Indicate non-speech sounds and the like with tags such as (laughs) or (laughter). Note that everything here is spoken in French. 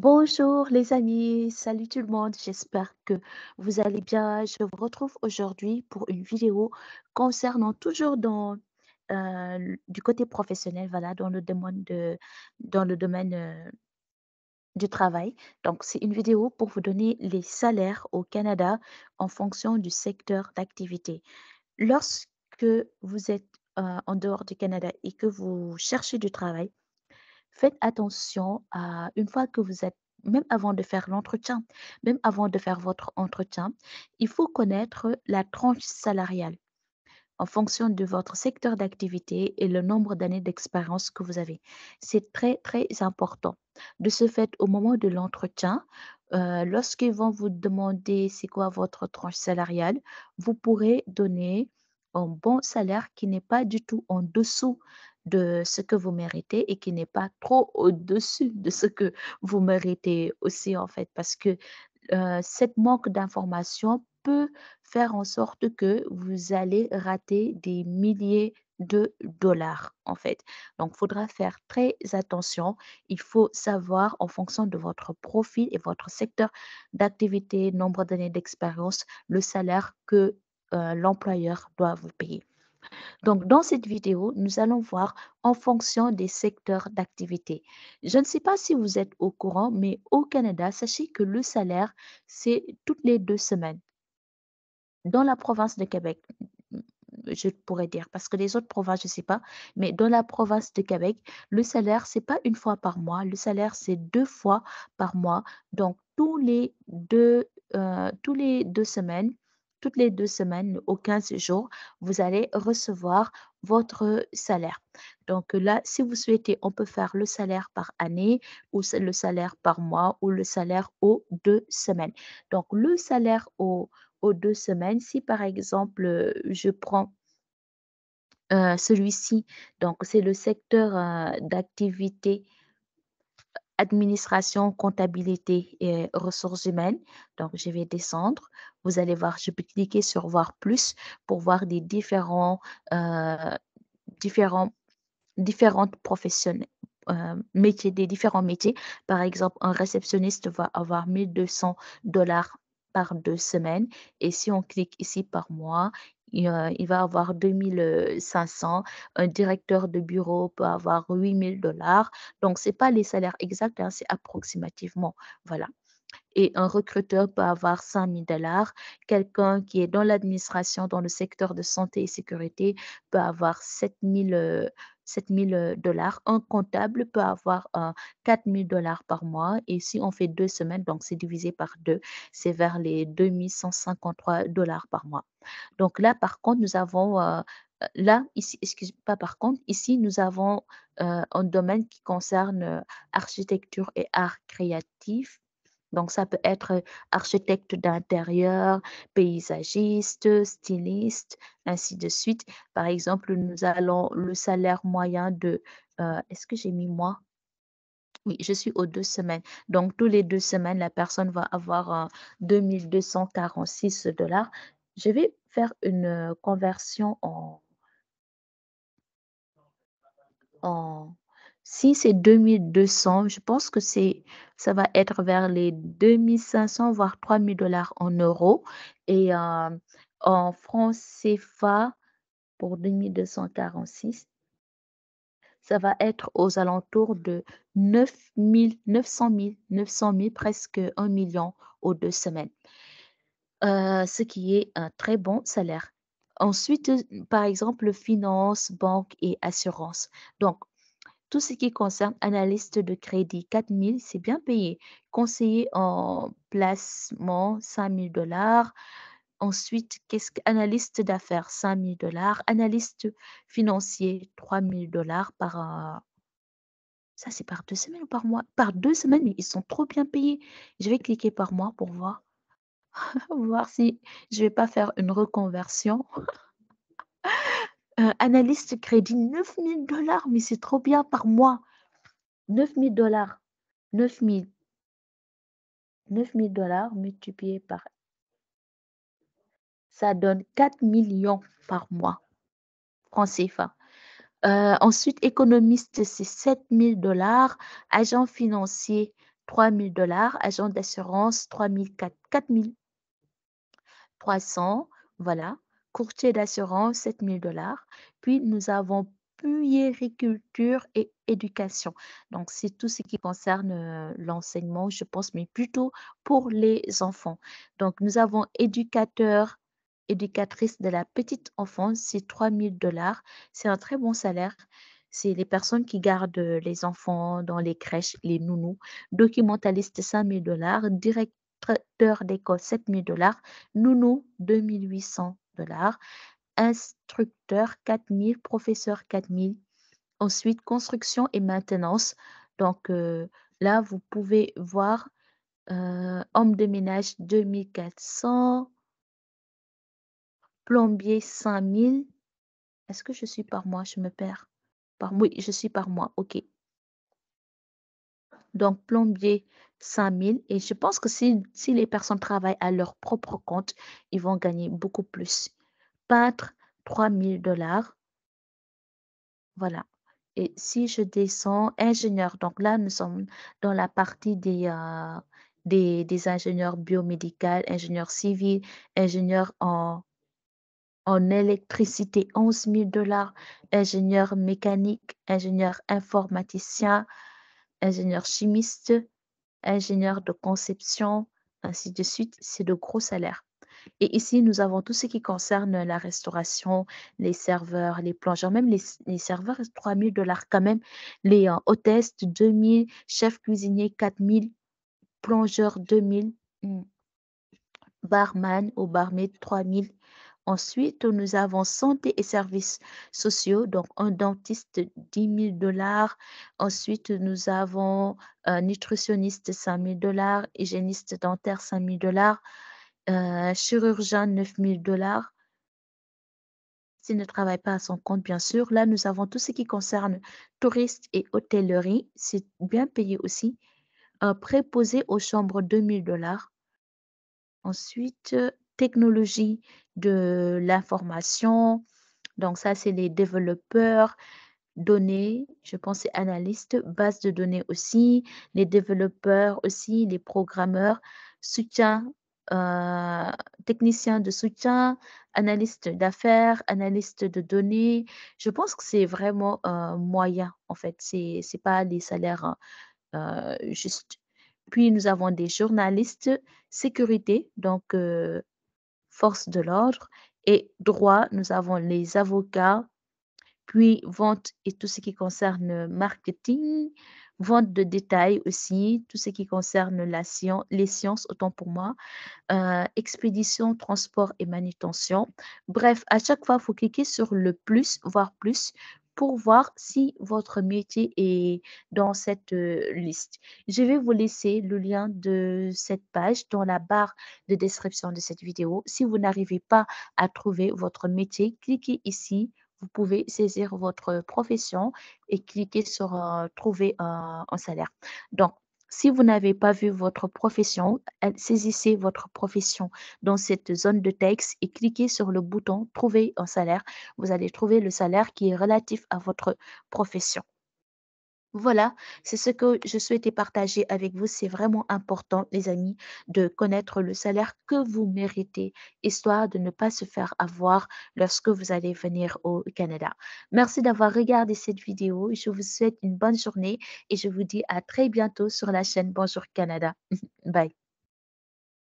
Bonjour les amis, salut tout le monde, j'espère que vous allez bien. Je vous retrouve aujourd'hui pour une vidéo concernant toujours euh, du côté professionnel, voilà, dans le domaine dans le domaine euh, du travail. Donc, c'est une vidéo pour vous donner les salaires au Canada en fonction du secteur d'activité. Lorsque vous êtes euh, en dehors du Canada et que vous cherchez du travail, Faites attention à une fois que vous êtes même avant de faire l'entretien, même avant de faire votre entretien, il faut connaître la tranche salariale en fonction de votre secteur d'activité et le nombre d'années d'expérience que vous avez. C'est très, très important. De ce fait, au moment de l'entretien, euh, lorsqu'ils vont vous demander c'est quoi votre tranche salariale, vous pourrez donner un bon salaire qui n'est pas du tout en dessous de ce que vous méritez et qui n'est pas trop au-dessus de ce que vous méritez aussi, en fait, parce que ce cette manque d'information peut faire en sorte que vous allez rater des milliers de dollars en fait. Donc, il faudra faire très attention. Il faut savoir en fonction de votre profil et votre secteur d'activité, nombre d'années d'expérience, le salaire que l'employeur doit vous payer. Donc, dans cette vidéo, nous allons voir en fonction des secteurs d'activité. Je ne sais pas si vous êtes au courant, mais au Canada, sachez que le salaire, c'est toutes les deux semaines. Dans la province de Québec, je pourrais dire, parce que les autres provinces, je ne sais pas, mais dans la province de Québec, le salaire, ce n'est pas une fois par mois, le salaire, c'est deux fois par mois. Donc, tous les deux, euh, tous les deux semaines, toutes les deux semaines ou 15 jours, vous allez recevoir votre salaire. Donc là, si vous souhaitez, on peut faire le salaire par année ou le salaire par mois ou le salaire aux deux semaines. Donc le salaire aux, deux semaines, si par exemple, je prends euh, celui-ci, donc c'est le secteur euh, d'activité administration, comptabilité et ressources humaines. Donc, je vais descendre. Vous allez voir, je peux cliquer sur voir plus pour voir des différents, euh, différents différentes euh, métiers, des différents métiers. Par exemple, un réceptionniste va avoir 1200 dollars par deux semaines. Et si on clique ici par mois, euh, il, va avoir 2500, euh, un directeur de bureau peut avoir 8000 dollars. Donc, ce n'est pas les salaires exacts, hein, c'est approximativement. Voilà et un recruteur peut avoir 5 000 dollars. Quelqu'un qui est dans l'administration, dans le secteur de santé et sécurité, peut avoir 7 000 euh, euh, dollars. Un comptable peut avoir 4 000 dollars par mois. Et si on fait deux semaines, donc c'est divisé par deux, c'est vers les 2153 dollars par mois. Donc là, par contre, nous avons euh, là, ici, par contre, ici, nous avons un domaine qui concerne architecture et art créatif, donc, ça peut être architecte d'intérieur, paysagiste, styliste, ainsi de suite. Par exemple, nous allons le salaire moyen de... Est-ce que j'ai mis moi oui, je suis aux deux semaines. Donc, tous les deux semaines, la personne va avoir 2246 dollars. Je vais faire une conversion en, si c'est 2200, je pense que c'est, ça va être vers les 2500, voire 3000 dollars en euros. Et euh, en francs CFA, pour 2246, ça va être aux alentours de 9 900 000, presque 1 million aux deux semaines, euh, ce qui est un très bon salaire. Ensuite, par exemple, finance, banque et assurance. Donc, tout ce qui concerne analyste de crédit, 4000, c'est bien payé. Conseiller en placement, 5 dollars. Ensuite, qu'est-ce qu'analyste d'affaires, 5 dollars. Analyste financier, 3 000 dollars par, ça, c'est par deux semaines ou par mois Par deux semaines, ils sont trop bien payés. Je vais cliquer par mois pour voir, (laughs) voir si je ne vais pas faire une reconversion. (laughs) Euh, analyste crédit, 9000 dollars, mais c'est trop bien par mois. 000 dollars. 9000. 9000 dollars multiplié par... Ça donne 4 millions par mois. français euh, ensuite, économiste, c'est 7 000 dollars. Agent financier, 3 000 dollars. Agent d'assurance, 3 4 300. Voilà courtier d'assurance 7 dollars. Puis nous avons puériculture et éducation. Donc, c'est tout ce qui concerne euh, l'enseignement, je pense, mais plutôt pour les enfants. Donc, nous avons éducateur, éducatrice de la petite enfance, c'est 3 dollars. C'est un très bon salaire. C'est les personnes qui gardent les enfants dans les crèches, les nounous. Documentaliste, 5 dollars. Directeur d'école, 7000 dollars. Nounou, 800 l'art, instructeur 4000, professeur 4000. Ensuite, construction et maintenance. Donc euh, là, vous pouvez voir euh, homme de ménage 2400, plombier 5000. Est-ce que je suis par mois Je me perds. oui, je suis par mois. OK. Donc, plombier 5 000. Et je pense que si, les personnes travaillent à leur propre compte, ils vont gagner beaucoup plus. Peintre, 3 000 dollars. Voilà. Et si je descends, ingénieur, donc là, nous sommes dans la partie des, euh, des, ingénieurs biomédicaux, ingénieurs civils, ingénieurs en, en électricité, 11 000 dollars, ingénieurs mécaniques, ingénieurs informaticiens, ingénieurs chimistes, ingénieur de conception, ainsi de suite, c'est de gros salaires. Et ici, nous avons tout ce qui concerne la restauration, les serveurs, les plongeurs, même les, serveurs, 3 000 dollars quand même, les euh, hôtesses, 2 000, chefs cuisiniers, 4 000, plongeurs, 2 000, hmm, barman ou barmaid, 3 000, Ensuite, nous avons santé et services sociaux, donc un dentiste 10 000 dollars. Ensuite, nous avons un euh, nutritionniste 5 000 dollars, hygiéniste dentaire 5 000 dollars, euh, chirurgien 9 000 dollars. S'il ne travaille pas à son compte, bien sûr. Là, nous avons tout ce qui concerne touristes et hôtellerie. C'est bien payé aussi. préposé aux chambres 2 000 dollars. Ensuite, Technologie de l'information. Donc ça, c'est les développeurs données, je pense analystes, base de données aussi, les développeurs aussi, les programmeurs, soutien, euh, techniciens de soutien, analystes d'affaires, analystes de données. Je pense que c'est vraiment moyen en fait, c'est n'est pas des salaires euh, euh juste. Puis nous avons des journalistes sécurité, donc euh, Force de l'ordre. Et droit, nous avons les avocats, puis vente et tout ce qui concerne marketing, vente de détail aussi, tout ce qui concerne la science, les sciences, autant pour moi, euh, expédition, transport et manutention. Bref, à chaque fois, il faut cliquer sur le plus, voire plus, pour voir si votre métier est dans cette liste. Je vais vous laisser le lien de cette page dans la barre de description de cette vidéo. Si vous n'arrivez pas à trouver votre métier, cliquez ici vous pouvez saisir votre profession et cliquer sur trouver un salaire. Donc, si vous n'avez pas vu votre profession, euh, saisissez votre profession dans cette zone de texte et cliquez sur le bouton Trouver un salaire. Vous allez trouver le salaire qui est relatif à votre profession. Voilà, c'est ce que je souhaitais partager avec vous. C'est vraiment important, les amis, de connaître le salaire que vous méritez, histoire de ne pas se faire avoir lorsque vous allez venir au Canada. Merci d'avoir regardé cette vidéo. Je vous souhaite une bonne journée et je vous dis à très bientôt sur la chaîne Bonjour Canada. (laughs) Bye.